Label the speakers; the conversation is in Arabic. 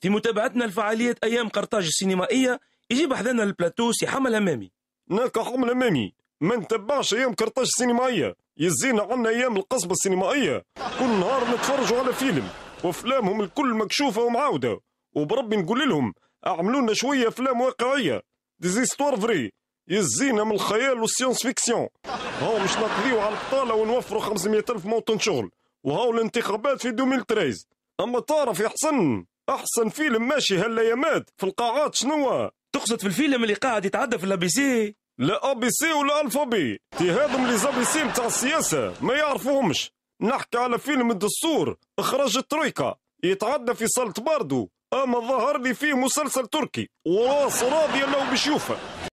Speaker 1: في متابعتنا لفعالية أيام قرطاج السينمائية يجيب أحدنا البلاتو سي حمل همامي
Speaker 2: ناك حمل همامي ما نتبعش أيام قرطاج السينمائية يزينا عنا أيام القصبة السينمائية كل نهار نتفرجوا على فيلم وأفلامهم الكل مكشوفة ومعاودة وبربي نقول لهم اعملوا لنا شوية أفلام واقعية ديزيستوار فري يزينا من الخيال والسيونس فيكسيون هاو مش نقضيو على البطالة ونوفروا 500 ألف موطن شغل وهاو الانتخابات في 2013 أما تعرف يا حسن احسن فيلم ماشي هالايامات في القاعات شنو تقصد في الفيلم اللي قاعد يتعدى في الابي سي لا ابي سي ولا الفابي تهادم لي زابي سي متاع السياسه ما يعرفوهمش نحكي على فيلم الدستور اخراج الترويكا يتعدى في صالة باردو اما ظهر لي فيه مسلسل تركي وراس راضيه لو بيشوفه